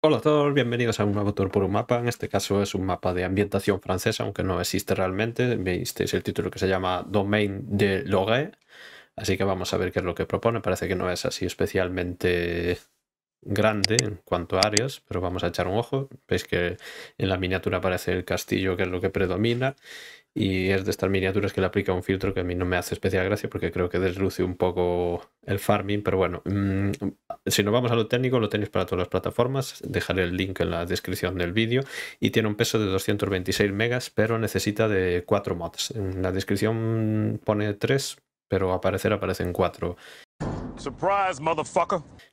Hola a todos, bienvenidos a un nuevo tour por un mapa. En este caso es un mapa de ambientación francesa, aunque no existe realmente. es el título que se llama Domain de Logue. Así que vamos a ver qué es lo que propone. Parece que no es así especialmente grande en cuanto a áreas, pero vamos a echar un ojo. Veis que en la miniatura aparece el castillo, que es lo que predomina y es de estas miniaturas que le aplica un filtro que a mí no me hace especial gracia porque creo que desluce un poco el farming, pero bueno, mm, si nos vamos a lo técnico, lo tenéis para todas las plataformas, dejaré el link en la descripción del vídeo y tiene un peso de 226 megas, pero necesita de 4 mods. En la descripción pone 3, pero aparecer aparecen 4.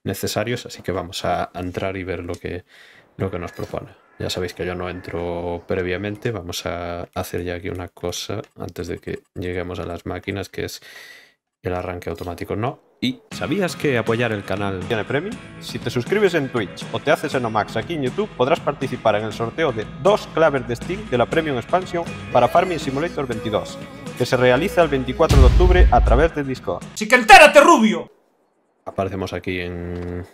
necesarios, así que vamos a entrar y ver lo que, lo que nos propone. Ya sabéis que yo no entro previamente. Vamos a hacer ya aquí una cosa antes de que lleguemos a las máquinas, que es el arranque automático no. ¿Y sabías que apoyar el canal tiene premio? Si te suscribes en Twitch o te haces en Omax aquí en YouTube, podrás participar en el sorteo de dos claves de Steam de la Premium Expansion para Farming Simulator 22, que se realiza el 24 de octubre a través de Discord. ¡Si que rubio! Aparecemos aquí en,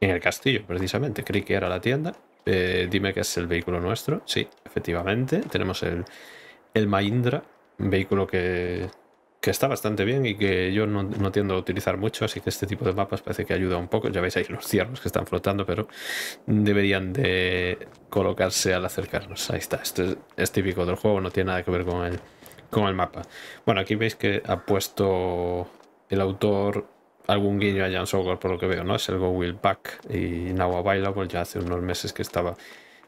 en el castillo, precisamente. Creí que era la tienda. Eh, dime que es el vehículo nuestro. Sí, efectivamente. Tenemos el, el Mahindra, un vehículo que, está bastante bien y que yo no, no, tiendo a utilizar mucho, así que este tipo de mapas parece que ayuda un poco. Ya veis ahí los ciervos que están flotando, pero deberían de colocarse al acercarnos. Ahí está, esto es, típico del juego, no tiene nada que ver con el, con el mapa. Bueno, aquí veis que ha puesto el autor algún guiño a Jan Sogor por lo que veo, ¿no? Es el Go Will Pack y Now Available pues, ya hace unos meses que estaba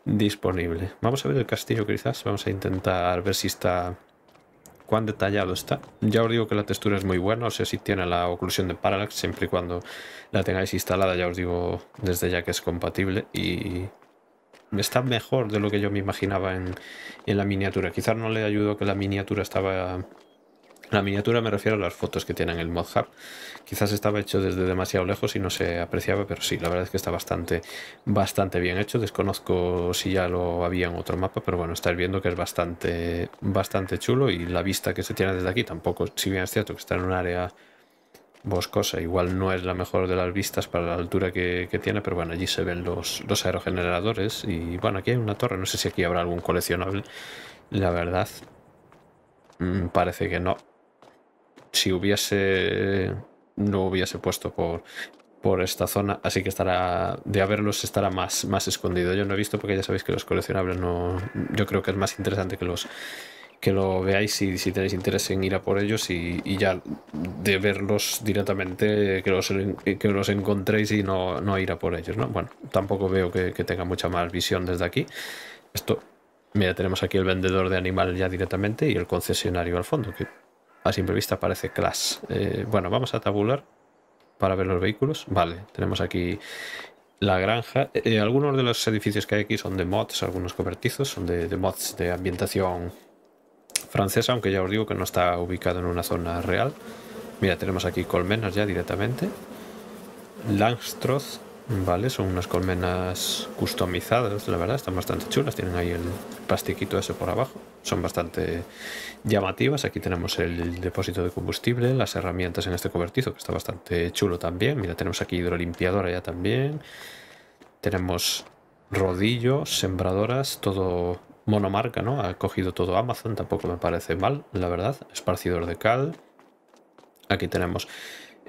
disponible. Vamos a ver el castillo quizás, vamos a intentar ver si está... cuán detallado está. Ya os digo que la textura es muy buena, o sea, si tiene la oclusión de Parallax, siempre y cuando la tengáis instalada, ya os digo desde ya que es compatible y... Está mejor de lo que yo me imaginaba en, en la miniatura. Quizás no le ayudó que la miniatura estaba la miniatura me refiero a las fotos que tienen el ModHub. Quizás estaba hecho desde demasiado lejos y no se apreciaba, pero sí, la verdad es que está bastante, bastante bien hecho. Desconozco si ya lo había en otro mapa, pero bueno, estáis viendo que es bastante, bastante chulo y la vista que se tiene desde aquí tampoco, si bien es cierto que está en un área boscosa, igual no es la mejor de las vistas para la altura que, tiene, pero bueno, allí se ven los, los aerogeneradores y bueno, aquí hay una torre, no sé si aquí habrá algún coleccionable, la verdad. Mm, parece que no, si hubiese no hubiese puesto por, por esta zona, así que estará de haberlos estará más, más escondido. Yo no he visto porque ya sabéis que los coleccionables no yo creo que es más interesante que los que lo veáis y si tenéis interés en ir a por ellos y, ya de verlos directamente que los, encontréis y no, no, ir a por ellos, ¿no? Bueno, tampoco veo que, tenga mucha más visión desde aquí. Esto, mira, tenemos aquí el vendedor de animales ya directamente y el concesionario al fondo, que a simple vista parece Clash. Eh, bueno, vamos a tabular para ver los vehículos. Vale, tenemos aquí la granja. Eh, eh, algunos de los edificios que hay aquí son de mods, algunos cobertizos, son de, de, mods de ambientación francesa, aunque ya os digo que no está ubicado en una zona real. Mira, tenemos aquí colmenas ya directamente. Langstroth, Vale, son unas colmenas customizadas, la verdad, están bastante chulas. Tienen ahí el plastiquito ese por abajo. Son bastante llamativas. Aquí tenemos el depósito de combustible, las herramientas en este cobertizo, que está bastante chulo también. Mira, tenemos aquí hidrolimpiadora ya también. Tenemos rodillos, sembradoras, todo monomarca, ¿no? Ha cogido todo Amazon, tampoco me parece mal, la verdad. Esparcidor de cal. Aquí tenemos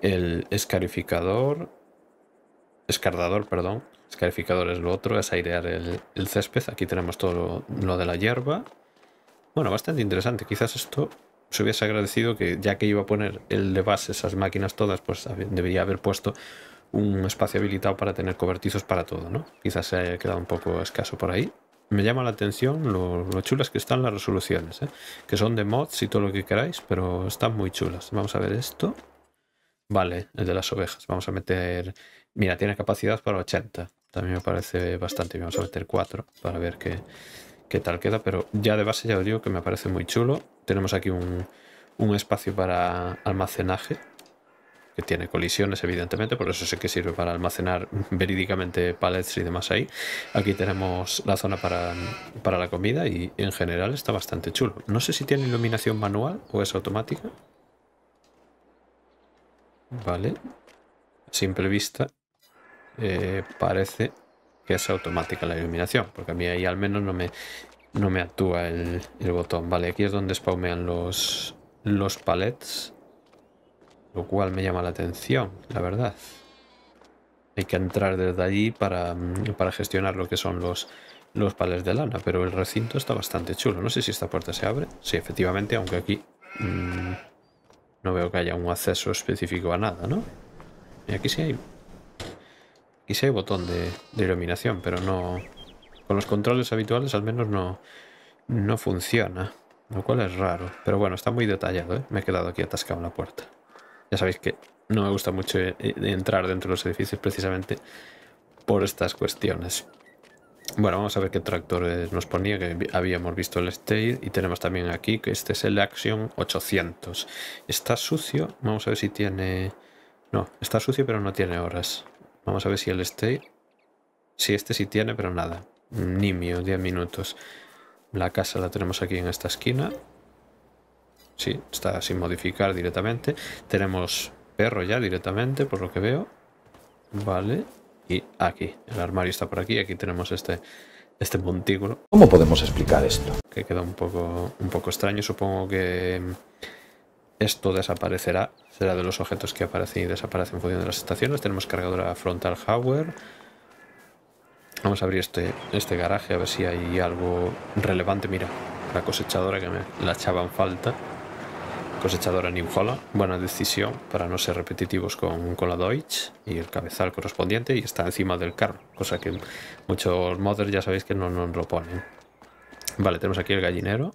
el escarificador, escardador, perdón. Escarificador es lo otro, es airear el, césped. Aquí tenemos todo lo, de la hierba. Bueno, bastante interesante. Quizás esto se hubiese agradecido que ya que iba a poner el de base esas máquinas todas, pues debería haber puesto un espacio habilitado para tener cobertizos para todo, ¿no? Quizás se haya quedado un poco escaso por ahí. Me llama la atención lo, chulas que están las resoluciones, ¿eh? que son de mods y todo lo que queráis, pero están muy chulas. Vamos a ver esto. Vale, el de las ovejas. Vamos a meter Mira, tiene capacidad para 80. También me parece bastante. Vamos a meter 4 para ver qué, tal queda. Pero ya de base ya os digo que me parece muy chulo. Tenemos aquí un, espacio para almacenaje que tiene colisiones evidentemente, por eso sé que sirve para almacenar verídicamente palets y demás ahí. Aquí tenemos la zona para, para la comida y en general está bastante chulo. No sé si tiene iluminación manual o es automática. Vale. Simple vista. Eh, parece que es automática la iluminación, porque a mí ahí al menos no me, no me actúa el, botón. Vale, aquí es donde spawmean los, los palets, lo cual me llama la atención, la verdad. Hay que entrar desde allí para, mm, para gestionar lo que son los, los palets de lana, pero el recinto está bastante chulo. No sé si esta puerta se abre. Sí, efectivamente, aunque aquí mm, no veo que haya un acceso específico a nada, ¿no? Y aquí sí hay y si hay botón de, iluminación, pero no... Con los controles habituales al menos no, no funciona. Lo cual es raro. Pero bueno, está muy detallado, ¿eh? Me he quedado aquí atascado en la puerta. Ya sabéis que no me gusta mucho eh, eh, entrar dentro de los edificios precisamente por estas cuestiones. Bueno, vamos a ver qué tractores nos ponía, que habíamos visto el State y tenemos también aquí, que este es el Action 800. Está sucio, vamos a ver si tiene... No, está sucio pero no tiene horas. Vamos a ver si el stay... Si este sí tiene, pero nada. Nimio, 10 minutos. La casa la tenemos aquí en esta esquina. Sí, está sin modificar directamente. Tenemos perro ya directamente, por lo que veo. Vale. Y aquí, el armario está por aquí. Aquí tenemos este, este montículo. ¿Cómo podemos explicar esto? Que queda un poco, un poco extraño. Supongo que esto desaparecerá, será de los objetos que aparecen y desaparecen en función de las estaciones. Tenemos cargadora frontal hardware. Vamos a abrir este, este garaje a ver si hay algo relevante. Mira, la cosechadora que me la echaban falta. Cosechadora New Buena decisión para no ser repetitivos con, con la Deutsch y el cabezal correspondiente y está encima del carro, cosa que muchos modders ya sabéis que no nos lo ponen. Vale, tenemos aquí el gallinero.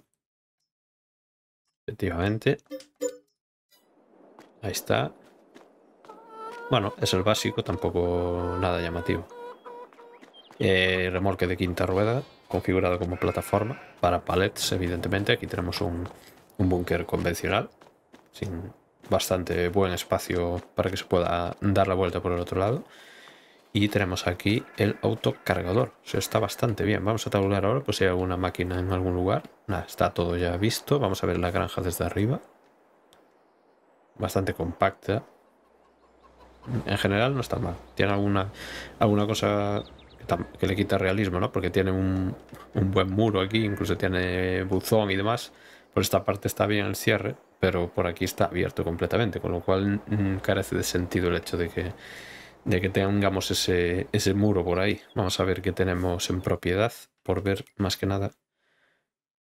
Efectivamente. Ahí está. Bueno, es el básico, tampoco nada llamativo. Eh, remolque de quinta rueda, configurado como plataforma para palets, evidentemente. Aquí tenemos un, un búnker convencional, sin bastante buen espacio para que se pueda dar la vuelta por el otro lado. Y tenemos aquí el autocargador. Eso está bastante bien. Vamos a tabular ahora pues si hay alguna máquina en algún lugar. Nada, está todo ya visto. Vamos a ver la granja desde arriba. Bastante compacta. En general no está mal. Tiene alguna, alguna cosa que, le quita realismo, ¿no? Porque tiene un buen muro aquí. Incluso tiene buzón y demás. Por esta parte está bien el cierre. Pero por aquí está abierto completamente. Con lo cual carece de sentido el hecho de que de que tengamos ese, ese muro por ahí. Vamos a ver qué tenemos en propiedad, por ver más que nada,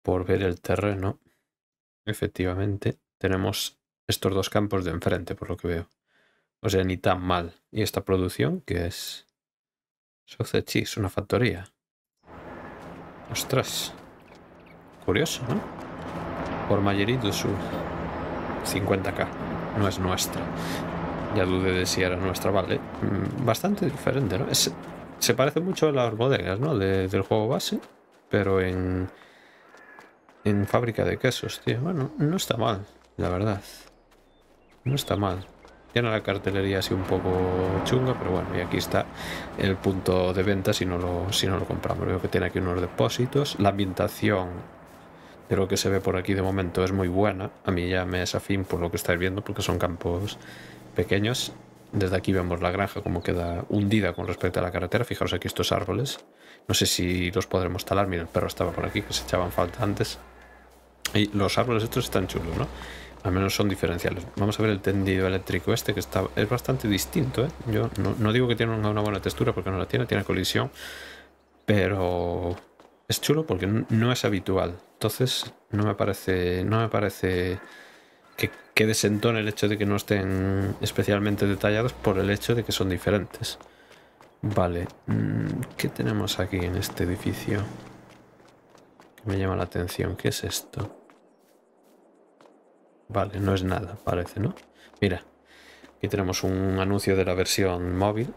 por ver el terreno. Efectivamente, tenemos estos dos campos de enfrente, por lo que veo. O sea, ni tan mal. Y esta producción, que es... es una factoría. Ostras. Curioso, ¿no? Por mayorito su. 50k. No es nuestra. Ya dudé de si era nuestra, vale. Mm, bastante diferente, ¿no? se parece mucho a las bodegas, ¿no? del juego base, pero en, en fábrica de quesos, tío. Bueno, no está mal, la verdad. No está mal. Tiene la cartelería así un poco chunga, pero bueno, y aquí está el punto de venta si no lo, si no lo compramos. Veo que tiene aquí unos depósitos. La ambientación de lo que se ve por aquí de momento es muy buena. A mí ya me es afín por lo que estáis viendo, porque son campos pequeños. Desde aquí vemos la granja como queda hundida con respecto a la carretera. Fijaros aquí estos árboles. No sé si los podremos talar. Mira, el perro estaba por aquí, que se echaban falta antes. Y los árboles estos están chulos, ¿no? Al menos son diferenciales. Vamos a ver el tendido eléctrico este, que está, es bastante distinto, ¿eh? Yo no, no digo que tiene una buena textura, porque no la tiene, tiene colisión. Pero es chulo porque no es habitual. Entonces no me parece, no me parece que, quede sentón el hecho de que no estén especialmente detallados por el hecho de que son diferentes. Vale, mm, ¿qué tenemos aquí en este edificio? Que me llama la atención, ¿qué es esto? Vale, no es nada, parece, ¿no? Mira, aquí tenemos un anuncio de la versión móvil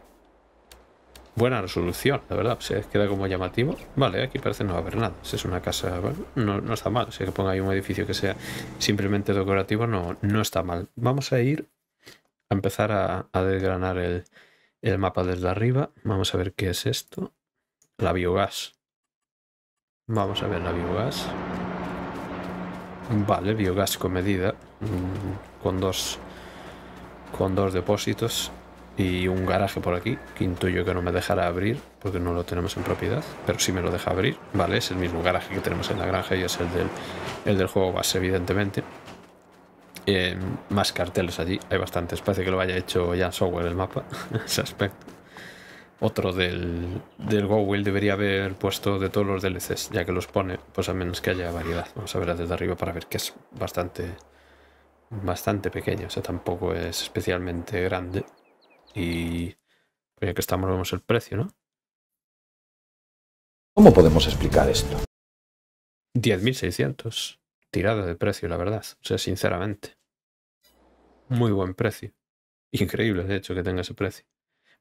Buena resolución, la verdad. Se queda como llamativo. Vale, aquí parece no va a haber nada. Si es una casa, no, está mal. Si que ponga ahí un edificio que sea simplemente decorativo, no, no está mal. Vamos a ir a empezar a, desgranar el, el, mapa desde arriba. Vamos a ver qué es esto. La biogás. Vamos a ver la biogás. Vale, biogás con medida. Mm, con dos, con dos depósitos y un garaje por aquí, que intuyo que no me dejará abrir porque no lo tenemos en propiedad, pero sí me lo deja abrir, ¿vale? Es el mismo garaje que tenemos en la granja y es el del, del juego base, evidentemente. Eh, más carteles allí, hay bastante espacio que lo haya hecho ya software el mapa, ese aspecto. Otro del, del Google debería haber puesto de todos los DLCs, ya que los pone, pues a menos que haya variedad. Vamos a ver desde arriba para ver que es bastante, bastante pequeño, o sea, tampoco es especialmente grande. Y pues que estamos vemos el precio, ¿no? ¿Cómo podemos explicar esto? 10.600. Tirada de precio, la verdad. O sea, sinceramente. Muy buen precio. Increíble, de hecho, que tenga ese precio.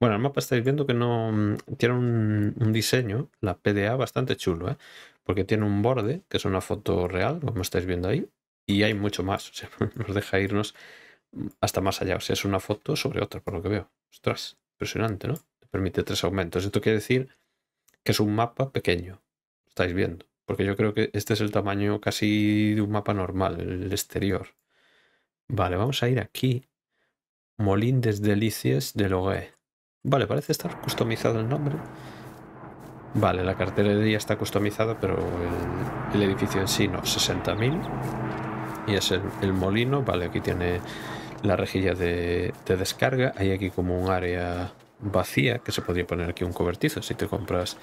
Bueno, el mapa estáis viendo que no mm, tiene un, un diseño, la PDA, bastante chulo, ¿eh? porque tiene un borde, que es una foto real, como estáis viendo ahí, y hay mucho más. O sea, nos deja irnos hasta más allá. O sea, es una foto sobre otra, por lo que veo. Ostras, impresionante, ¿no? permite tres aumentos. Esto quiere decir que es un mapa pequeño. Estáis viendo. Porque yo creo que este es el tamaño casi de un mapa normal, el exterior. Vale, vamos a ir aquí. Molín des Delicias de Logué. Vale, parece estar customizado el nombre. Vale, la ya está customizada, pero el, edificio en sí no. 60.000. Y es el molino. Vale, aquí tiene la rejilla de, descarga. Hay aquí como un área vacía que se podría poner aquí un cobertizo si te compras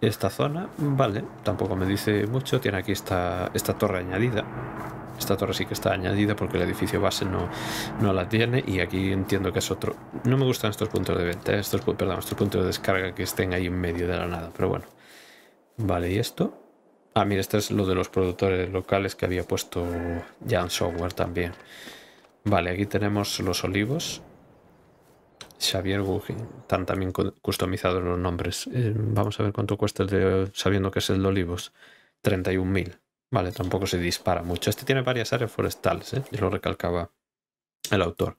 esta zona. Vale, tampoco me dice mucho. Tiene aquí esta, torre añadida. Esta torre sí que está añadida porque el edificio base no, no la tiene y aquí entiendo que es otro. No me gustan estos puntos de venta, estos, perdón, estos puntos de descarga que estén ahí en medio de la nada, pero bueno. Vale, ¿y esto? Ah, mira, este es lo de los productores locales que había puesto Jan Software también. Vale, aquí tenemos los olivos. Xavier Gugin. Están también customizados los nombres. Eh, vamos a ver cuánto cuesta el de, sabiendo que es el de olivos. 31.000. Vale, tampoco se dispara mucho. Este tiene varias áreas forestales, ¿eh? lo recalcaba el autor.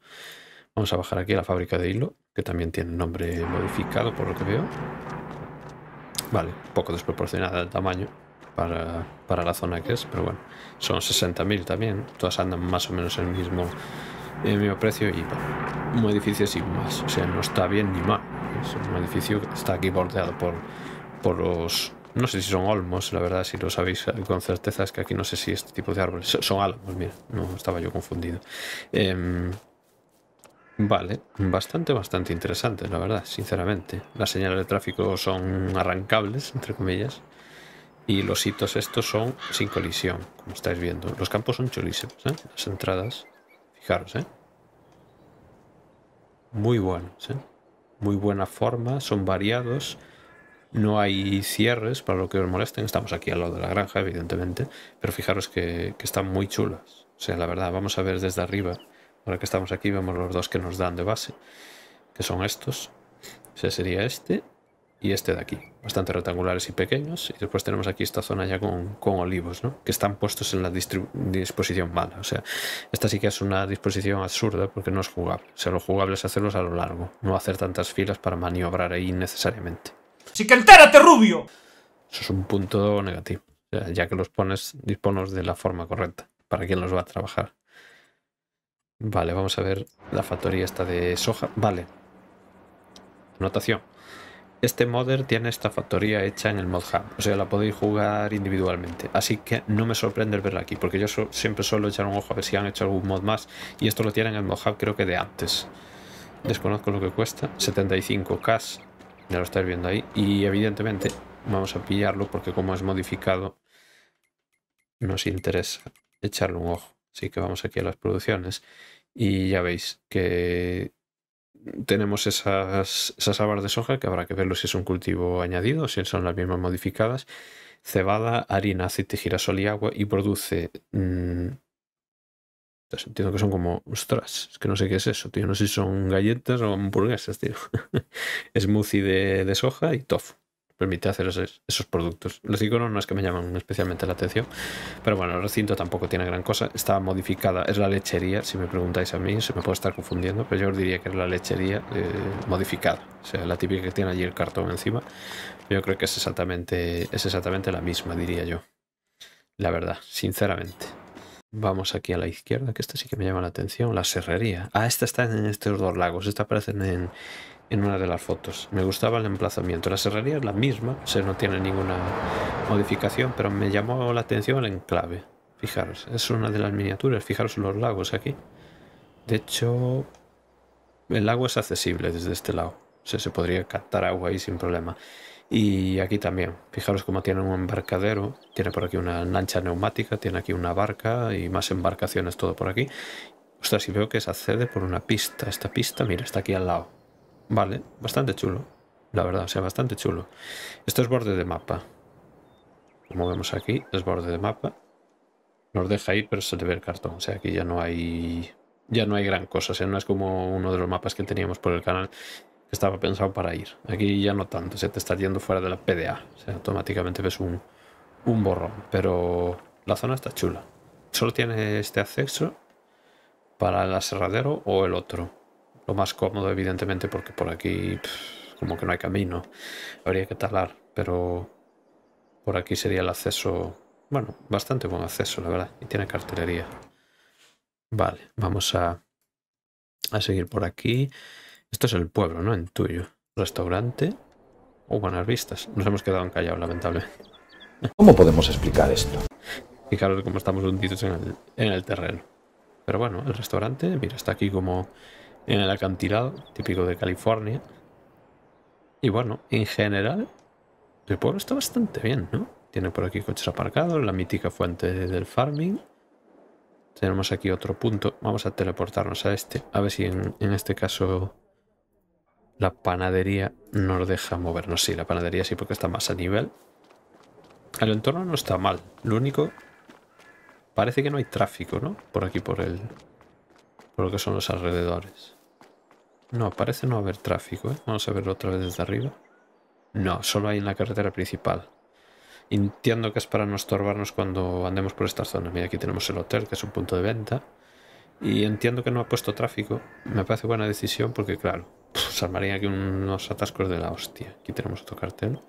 Vamos a bajar aquí a la fábrica de hilo, que también tiene nombre modificado por lo que veo. Vale, poco desproporcionada el tamaño para, para la zona que es, pero bueno, son 60.000 también, todas andan más o menos el mismo, mismo precio y bueno, un edificio sin más, o sea, no está bien ni mal, es un edificio que está aquí bordeado por, por los... No sé si son olmos, la verdad, si lo sabéis con certeza, es que aquí no sé si este tipo de árboles son álamos, mira, no estaba yo confundido. Em, vale, bastante, bastante interesante, la verdad, sinceramente. Las señales de tráfico son arrancables, entre comillas y los hitos estos son sin colisión, como estáis viendo. Los campos son chulísimos, ¿eh? las entradas. Fijaros, ¿eh? Muy buenos, ¿eh? Muy buena forma, son variados. No hay cierres para lo que os molesten. Estamos aquí al lado de la granja, evidentemente. Pero fijaros que, que están muy chulas. O sea, la verdad, vamos a ver desde arriba. Ahora que estamos aquí, vemos los dos que nos dan de base. Que son estos. O sea, sería este y este de aquí, bastante rectangulares y pequeños. Y después tenemos aquí esta zona ya con, olivos, ¿no? que están puestos en la disposición mala. O sea, esta sí que es una disposición absurda porque no es jugable. O sea, lo jugable es hacerlos a lo largo, no hacer tantas filas para maniobrar ahí necesariamente. ¡Sí que entérate, rubio! Eso es un punto negativo. ya que los pones, disponos de la forma correcta para quien los va a trabajar. Vale, vamos a ver la factoría esta de soja. Vale. Anotación este modder tiene esta factoría hecha en el mod hub, o sea, la podéis jugar individualmente. Así que no me sorprende verla aquí, porque yo siempre suelo echar un ojo a ver si han hecho algún mod más. Y esto lo tienen en el mod hub creo que de antes. Desconozco lo que cuesta, 75k, ya lo estáis viendo ahí. Y evidentemente vamos a pillarlo porque como es modificado, nos interesa echarle un ojo. Así que vamos aquí a las producciones y ya veis que tenemos esas, esas habas de soja, que habrá que verlo si es un cultivo añadido, si son las mismas modificadas, cebada, harina, aceite, girasol y agua, y produce... Mm, entiendo que son como, ostras, es que no sé qué es eso, tío. No sé si son galletas o hamburguesas, tío. Smoothie de, de soja y tofu permite hacer esos, productos. Los iconos no es que me llaman especialmente la atención, pero bueno, el recinto tampoco tiene gran cosa. Está modificada, es la lechería, si me preguntáis a mí, se me puede estar confundiendo, pero yo diría que es la lechería eh, modificada, o sea, la típica que tiene allí el cartón encima. Yo creo que es exactamente, es exactamente la misma, diría yo. La verdad, sinceramente. Vamos aquí a la izquierda, que esta sí que me llama la atención, la serrería. Ah, esta está en estos dos lagos, esta aparece en, en una de las fotos. Me gustaba el emplazamiento. La serrería es la misma, o no tiene ninguna modificación, pero me llamó la atención el enclave. Fijaros, es una de las miniaturas. Fijaros los lagos aquí. De hecho, el agua es accesible desde este lado. se podría captar agua ahí sin problema. Y aquí también, fijaros cómo tiene un embarcadero, tiene por aquí una lancha neumática, tiene aquí una barca y más embarcaciones, todo por aquí. Ostras, si veo que se accede por una pista. Esta pista, mira, está aquí al lado. Vale, bastante chulo. La verdad, o sea, bastante chulo. Esto es borde de mapa. como vemos aquí, es borde de mapa. Nos deja ir, pero se te ve el cartón. O sea, aquí ya no hay... Ya no hay gran cosa. O sea, no es como uno de los mapas que teníamos por el canal que estaba pensado para ir. Aquí ya no tanto. se te está yendo fuera de la PDA. O sea, automáticamente ves un, un borrón. Pero la zona está chula. Solo tiene este acceso para el aserradero o el otro. Lo más cómodo, evidentemente, porque por aquí como que no hay camino. Habría que talar, pero por aquí sería el acceso... Bueno, bastante buen acceso, la verdad. Y tiene cartelería. Vale, vamos a, seguir por aquí. Esto es el pueblo, ¿no? En tuyo. Restaurante. Oh, buenas vistas. Nos hemos quedado encallados, lamentablemente. ¿Cómo podemos explicar esto? Fijaros cómo estamos hundidos en en el terreno. Pero bueno, el restaurante, mira, está aquí como en el acantilado, típico de California. Y bueno, en general, el pueblo está bastante bien, ¿no? Tiene por aquí coches aparcados, la mítica fuente del farming. Tenemos aquí otro punto. Vamos a teleportarnos a este. A ver si en, este caso la panadería nos deja movernos. Sí, la panadería sí, porque está más a nivel. El entorno no está mal. Lo único... Parece que no hay tráfico, ¿no? Por aquí, por el, por lo que son los alrededores. No, parece no haber tráfico, ¿eh? Vamos a verlo otra vez desde arriba. No, solo hay en la carretera principal. Entiendo que es para no estorbarnos cuando andemos por esta zona Mira, aquí tenemos el hotel, que es un punto de venta. Y entiendo que no ha puesto tráfico. Me parece buena decisión porque, claro, se armarían aquí unos atascos de la hostia. Aquí tenemos otro cartel.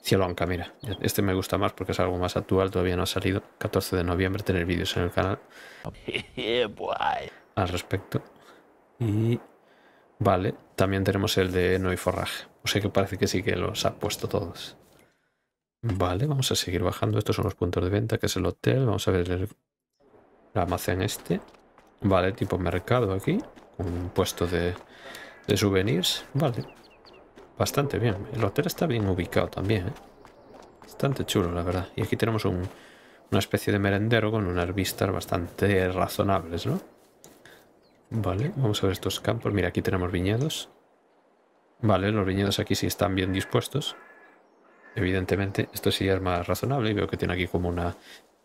Cielo Anca, mira. Este me gusta más porque es algo más actual, todavía no ha salido. 14 de noviembre, tener vídeos en el canal. al respecto. Y vale, también tenemos el de no hay forraje. O sea que parece que sí que los ha puesto todos. Vale, vamos a seguir bajando. Estos son los puntos de venta, que es el hotel. Vamos a ver el, almacén este. Vale, tipo mercado aquí. Un puesto de, de souvenirs. Vale. Bastante bien. El hotel está bien ubicado también. ¿eh? Bastante chulo, la verdad. Y aquí tenemos un, una especie de merendero con unas vistas bastante razonables, ¿no? Vale, vamos a ver estos campos. Mira, aquí tenemos viñedos. Vale, los viñedos aquí sí están bien dispuestos. Evidentemente, esto sí es más razonable. Y veo que tiene aquí como una,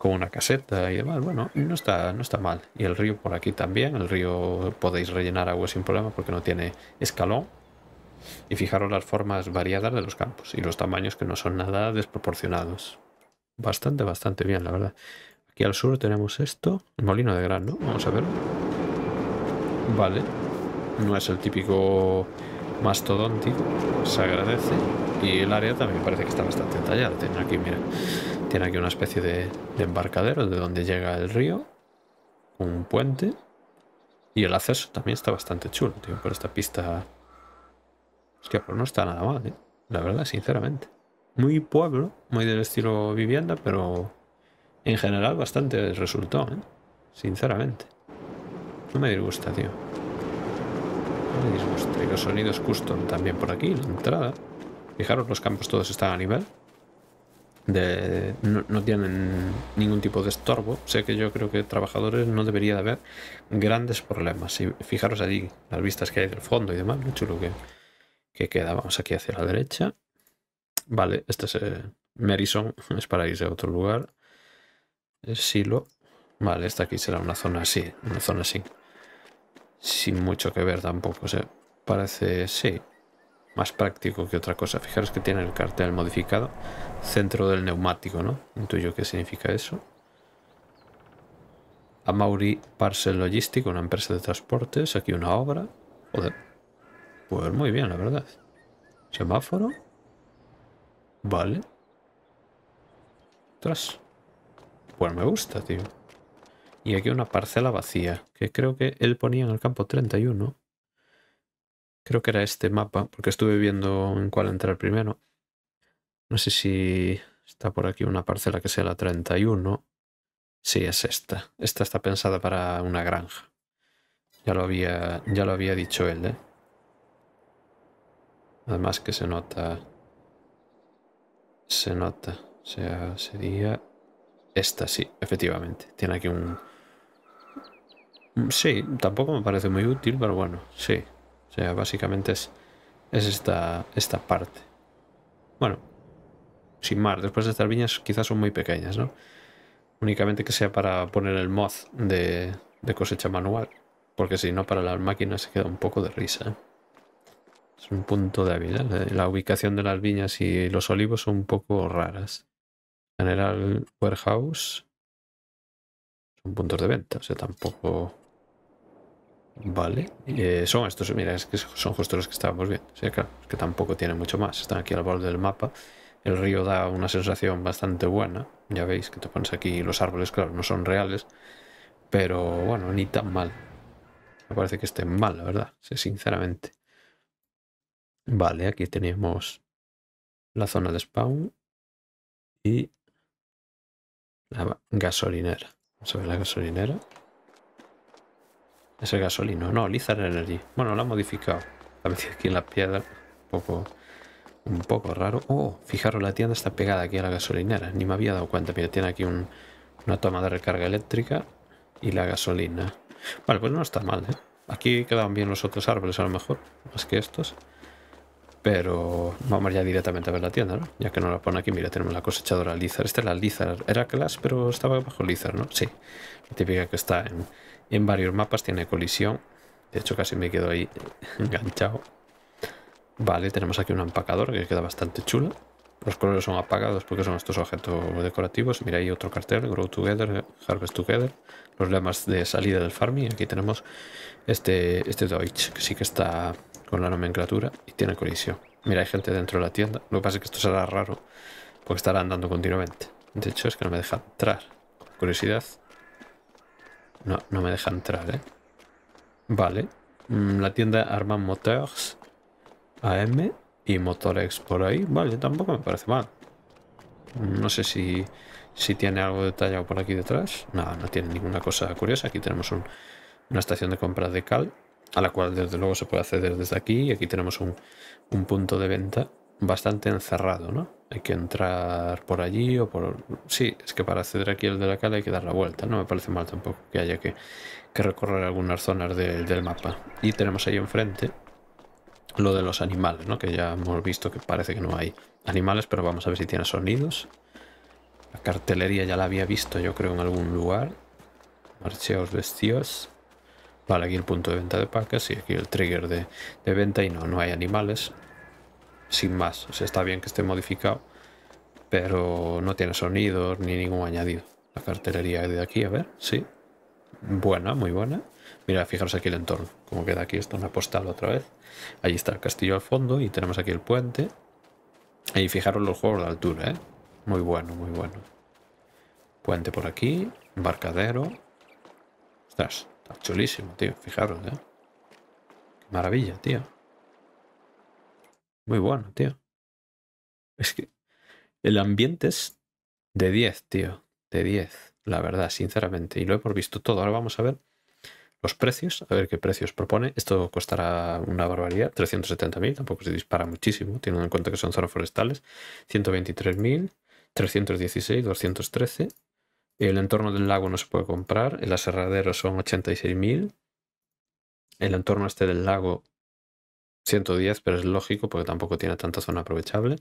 una caseta y demás. Bueno, no está, no está mal. Y el río por aquí también. El río podéis rellenar agua sin problema porque no tiene escalón. Y fijaros las formas variadas de los campos y los tamaños que no son nada desproporcionados. Bastante, bastante bien, la verdad. Aquí al sur tenemos esto, molino de grano, Vamos a verlo. Vale. No es el típico mastodonte, Se agradece. Y el área también parece que está bastante tallada Tiene aquí, mira, tiene aquí una especie de, embarcadero de donde llega el río. Un puente. Y el acceso también está bastante chulo, tío. Pero esta pista... Es pues que no está nada mal, ¿eh? La verdad, sinceramente. Muy pueblo, muy del estilo vivienda, pero en general bastante resultó, ¿eh? Sinceramente. No me disgusta, tío. No me disgusta. Y los sonidos custom también por aquí, la entrada. Fijaros, los campos todos están a nivel. no, tienen ningún tipo de estorbo. Sé que yo creo que trabajadores no debería de haber grandes problemas. Y fijaros allí, las vistas que hay del fondo y demás, Muy chulo que, que queda. Vamos aquí hacia la derecha. Vale, este es eh, Merison, es para irse a otro lugar. silo. Vale, esta aquí será una zona así, una zona así sin mucho que ver tampoco. se parece, sí, más práctico que otra cosa. Fijaros que tiene el cartel modificado, centro del neumático, ¿no? Intuyo qué significa eso. Amaury Parcel Logistic, una empresa de transportes, aquí una obra. Joder, pues muy bien, la verdad. Semáforo. Vale. Tras. Pues me gusta, tío. Y aquí una parcela vacía, que creo que él ponía en el campo 31. Creo que era este mapa, porque estuve viendo en cuál entrar primero. No sé si está por aquí una parcela que sea la 31. Sí, es esta. Esta está pensada para una granja. Ya lo había, ya lo había dicho él, ¿eh? Además que se nota... Se nota. O sea, sería... Esta, sí, efectivamente. Tiene aquí un, Mm, sí, tampoco me parece muy útil, pero bueno, sí. O sea, básicamente es, es esta, esta parte. Bueno, sin más, después de estas viñas quizás son muy pequeñas, ¿no? Únicamente que sea para poner el mod de, cosecha manual, porque si no para las máquinas se queda un poco de risa. ¿eh? Es un punto de habilidad. ¿eh? la ubicación de las viñas y los olivos son un poco raras. General Warehouse son puntos de venta, o sea, tampoco Vale, eh, son estos, mira, es que son justo los que estábamos viendo. Sí, claro, es que tampoco tiene mucho más. Están aquí al borde del mapa. El río da una sensación bastante buena. Ya veis que te pones aquí los árboles, claro, no son reales. Pero bueno, ni tan mal. Me parece que estén mal, la verdad, sinceramente. Vale, aquí tenemos la zona de spawn y la gasolinera. Vamos a ver la gasolinera. Es el gasolino, no, Lizard Energy. Bueno, lo ha modificado. ver si aquí en la piedra. Un poco, un poco raro. Oh, fijaros, la tienda está pegada aquí a la gasolinera. Ni me había dado cuenta. Mira, tiene aquí un, una toma de recarga eléctrica y la gasolina. Vale, pues no está mal, ¿eh? Aquí quedaban bien los otros árboles a lo mejor, más que estos. Pero vamos ya directamente a ver la tienda, ¿no? Ya que no la pone aquí, mira, tenemos la cosechadora Lizard. Esta es la Lizard. Era Clash, pero estaba bajo Lizard, ¿no? Sí. típica que está en, en varios mapas tiene colisión. De hecho, casi me quedo ahí enganchado. Vale, tenemos aquí un empacador que queda bastante chulo. Los colores son apagados porque son estos objetos decorativos. Mira, hay otro cartel, Grow Together, Harvest Together. Los lemas de salida del farming. Aquí tenemos este, este Deutsch, que sí que está con la nomenclatura y tiene colisión. Mira, hay gente dentro de la tienda. Lo que pasa es que esto será raro porque estará andando continuamente. De hecho, es que no me deja entrar. Curiosidad, no, no me deja entrar, ¿eh? Vale. Mm, la tienda Armand Motors AM y Motorex por ahí. Vale, tampoco me parece mal. Mm, no sé si, tiene algo detallado por aquí detrás. No, no tiene ninguna cosa curiosa. Aquí tenemos una estación de compra de cal, a la cual desde luego se puede acceder desde aquí. Y Aquí tenemos un, un punto de venta bastante encerrado, ¿no? Hay que entrar por allí o por... Sí, es que para acceder aquí el de la calle hay que dar la vuelta, no me parece mal tampoco que haya que, recorrer algunas zonas del mapa. Y tenemos ahí enfrente lo de los animales, ¿no? Que ya hemos visto que parece que no hay animales, pero vamos a ver si tiene sonidos. La cartelería ya la había visto yo creo en algún lugar. Marcheos bestios Vale, aquí el punto de venta de pacas y aquí el trigger de, de venta y no, no hay animales sin más. O sea, está bien que esté modificado, pero no tiene sonido ni ningún añadido. La cartelería de aquí, a ver, sí. Buena, muy buena. Mira, fijaros aquí el entorno, como queda aquí. está una postal otra vez. Ahí está el castillo al fondo y tenemos aquí el puente. Y fijaros los juegos de altura, ¿eh? Muy bueno, muy bueno. Puente por aquí, embarcadero. Estás, está chulísimo, tío. Fijaros, ¿eh? maravilla, tío. Muy bueno, tío. Es que el ambiente es de 10, tío. De 10, la verdad, sinceramente. Y lo he por visto todo. Ahora vamos a ver los precios, a ver qué precios propone. Esto costará una barbaridad, 370.000, tampoco se dispara muchísimo, teniendo en cuenta que son zonas forestales, 123.000, 316, 213. El entorno del lago no se puede comprar, el aserradero son 86.000. El entorno este del lago 110, pero es lógico porque tampoco tiene tanta zona aprovechable.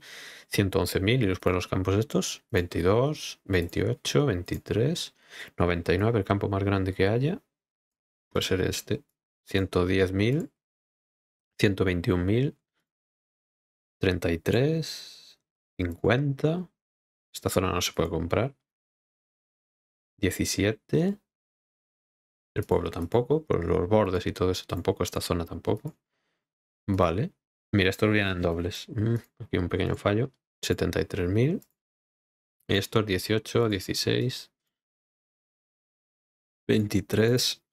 111.000 y después los campos estos, 22, 28, 23, 99, el campo más grande que haya, puede ser este. 110.000, 121.000, 33, 50. Esta zona no se puede comprar. 17. El pueblo tampoco, por los bordes y todo eso tampoco, esta zona tampoco. Vale. Mira, estos vienen dobles. Mm, aquí un pequeño fallo. 73.000. Y estos 18, 16, 23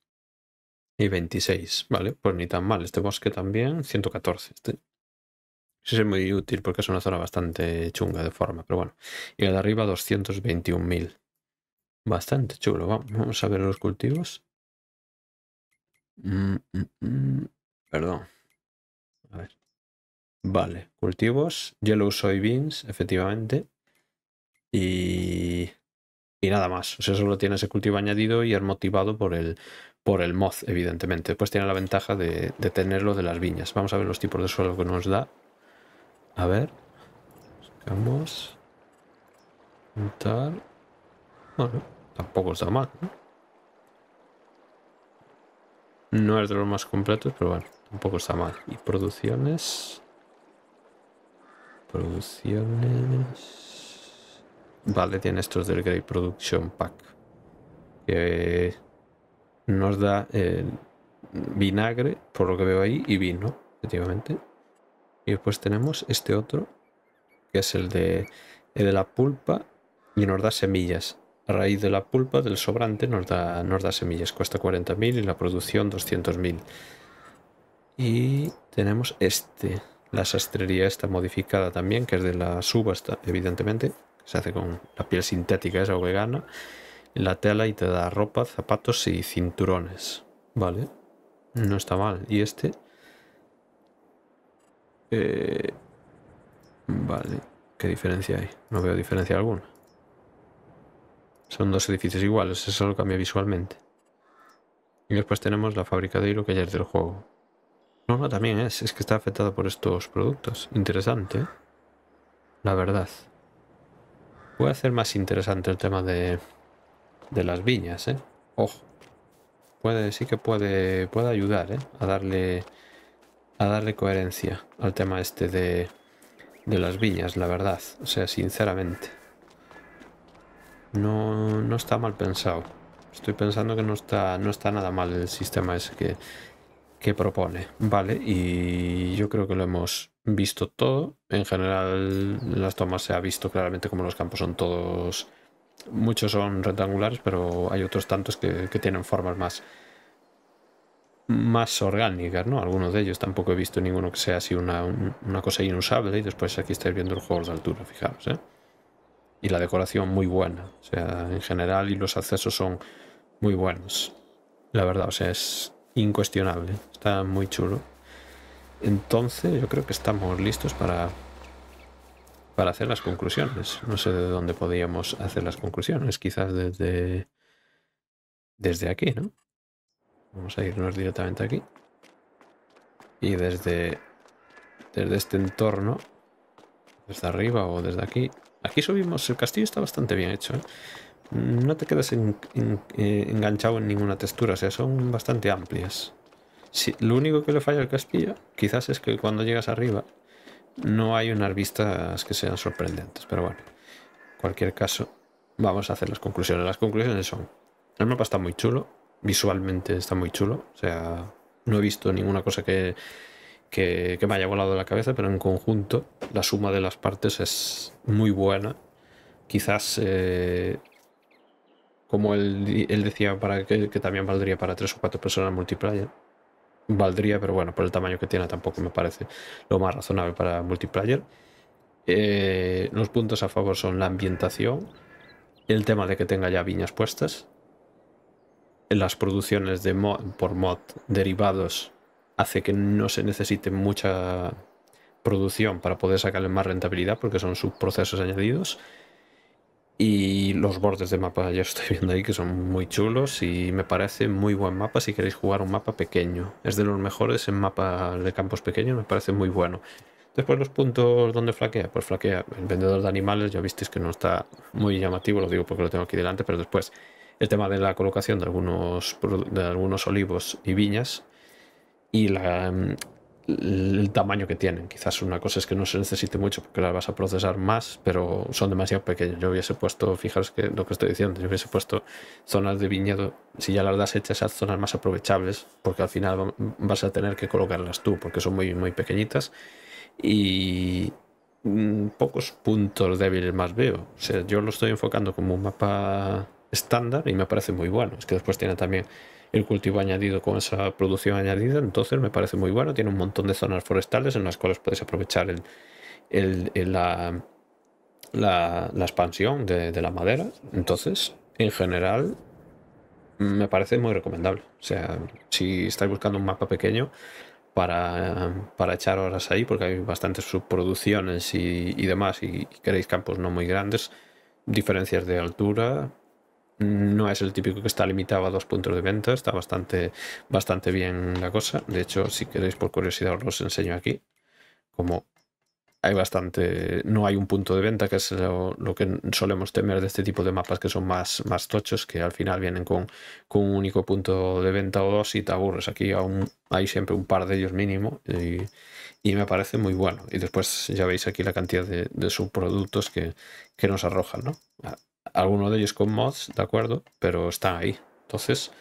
y 26. Vale, pues ni tan mal. Este bosque también, 114. Este. es muy útil porque es una zona bastante chunga de forma, pero bueno. Y la de arriba, 221.000. Bastante chulo. Vamos a ver los cultivos. Mm, mm, Perdón. Vale, cultivos, yellow soybeans, efectivamente. Y, y nada más. O sea, solo tiene ese cultivo añadido y es motivado por el, por el moz, evidentemente. Después tiene la ventaja de, tenerlo de las viñas. Vamos a ver los tipos de suelo que nos da. A ver. Buscamos. Tal. Bueno, tampoco está mal. ¿no? no es de los más completos, pero bueno, tampoco está mal. Y producciones. Producciones. Vale, tiene estos del Grey Production Pack. Que nos da vinagre, por lo que veo ahí, y vino, efectivamente. Y después tenemos este otro, que es el de, de la pulpa, y nos da semillas. A raíz de la pulpa, del sobrante, nos da, nos da semillas. Cuesta 40.000 y la producción 200.000. Y tenemos este. La sastrería está modificada también, que es de la subasta, evidentemente. Se hace con la piel sintética, es que vegana. La tela y te da ropa, zapatos y cinturones. Vale. No está mal. ¿Y este? Eh, vale. ¿Qué diferencia hay? No veo diferencia alguna. Son dos edificios iguales, eso lo cambia visualmente. Y después tenemos la fábrica de hilo que ya es del juego. No, no, también es. Es que está afectado por estos productos. Interesante, La verdad. Puede hacer más interesante el tema de, de las viñas, ¿eh? Ojo. Puede, sí que puede, puede ayudar, ¿eh? A darle, a darle coherencia al tema este de, de las viñas, la verdad. O sea, sinceramente. No, no está mal pensado. Estoy pensando que no está, no está nada mal el sistema ese que, que propone, ¿vale? Y yo creo que lo hemos visto todo. En general, las tomas se ha visto claramente como los campos son todos... Muchos son rectangulares, pero hay otros tantos que, tienen formas más más orgánicas, ¿no? Algunos de ellos tampoco he visto ninguno que sea así una, una cosa inusable y después aquí estáis viendo el juego de altura, fijaros, ¿eh? Y la decoración muy buena, o sea, en general y los accesos son muy buenos, la verdad, o sea, es incuestionable. Está muy chulo. Entonces yo creo que estamos listos para, para hacer las conclusiones. No sé de dónde podíamos hacer las conclusiones. Quizás desde, desde aquí, ¿no? Vamos a irnos directamente aquí. Y desde, desde este entorno, desde arriba o desde aquí. Aquí subimos, el castillo está bastante bien hecho. ¿eh? no te quedas eh, enganchado en ninguna textura, o sea, son bastante amplias. Si, lo único que le falla al castillo quizás es que cuando llegas arriba no hay unas vistas que sean sorprendentes, pero bueno, en cualquier caso, vamos a hacer las conclusiones. Las conclusiones son, el mapa está muy chulo, visualmente está muy chulo, o sea, no he visto ninguna cosa que, que, me haya volado la cabeza, pero en conjunto la suma de las partes es muy buena. Quizás... Eh, como él, decía, para que, también valdría para tres o cuatro personas multiplayer. Valdría, pero bueno, por el tamaño que tiene tampoco me parece lo más razonable para multiplayer. Eh, los puntos a favor son la ambientación, el tema de que tenga ya viñas puestas, las producciones de mod, por mod derivados hace que no se necesite mucha producción para poder sacarle más rentabilidad porque son subprocesos añadidos y los bordes de mapa ya estoy viendo ahí que son muy chulos y me parece muy buen mapa si queréis jugar un mapa pequeño. Es de los mejores en mapa de campos pequeños, me parece muy bueno. Después los puntos donde flaquea, pues flaquea el vendedor de animales, ya visteis que no está muy llamativo, lo digo porque lo tengo aquí delante, pero después el tema de la colocación de algunos, de algunos olivos y viñas y la, el tamaño que tienen. Quizás una cosa es que no se necesite mucho porque las vas a procesar más, pero son demasiado pequeñas. Yo hubiese puesto, fijaros que lo que estoy diciendo, yo hubiese puesto zonas de viñedo, si ya las das hechas a zonas más aprovechables, porque al final vas a tener que colocarlas tú, porque son muy, muy pequeñitas. Y mm, pocos puntos débiles más veo. O sea, yo lo estoy enfocando como un mapa estándar y me parece muy bueno. Es que después tiene también el cultivo añadido con esa producción añadida, entonces me parece muy bueno. Tiene un montón de zonas forestales en las cuales podéis aprovechar el, la, la, expansión de, la madera. Entonces, en general, me parece muy recomendable. O sea, si estáis buscando un mapa pequeño para, echar horas ahí, porque hay bastantes subproducciones y, demás, y queréis campos no muy grandes, diferencias de altura, no es el típico que está limitado a dos puntos de venta, está bastante, bastante bien la cosa. De hecho, si queréis por curiosidad os los enseño aquí, como hay bastante, no hay un punto de venta, que es lo, que solemos temer de este tipo de mapas que son más, más tochos, que al final vienen con, un único punto de venta o dos y te aburres. Aquí aún hay siempre un par de ellos mínimo y, me parece muy bueno. Y después ya veis aquí la cantidad de, subproductos que, que nos arrojan, ¿no? Algunos de ellos con mods, de acuerdo, pero está ahí. Entonces,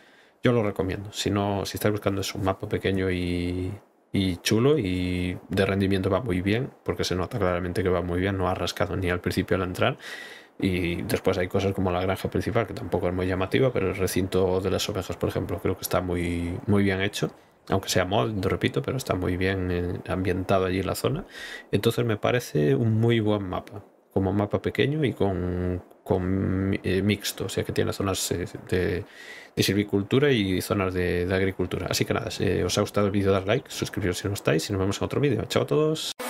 yo lo recomiendo. Si no, si estáis buscando es un mapa pequeño y, y chulo y de rendimiento va muy bien, porque se nota claramente que va muy bien, no ha rascado ni al principio al entrar. Y después hay cosas como la granja principal, que tampoco es muy llamativa, pero el recinto de las ovejas, por ejemplo, creo que está muy, muy bien hecho. Aunque sea mod, lo repito, pero está muy bien eh, ambientado allí en la zona. Entonces me parece un muy buen mapa. Como mapa pequeño y con con, eh, mixto, o sea que tiene zonas eh, de, silvicultura y zonas de, agricultura. Así que nada, si os ha gustado el vídeo, dar like, suscribiros si no estáis y nos vemos en otro vídeo. Chao a todos.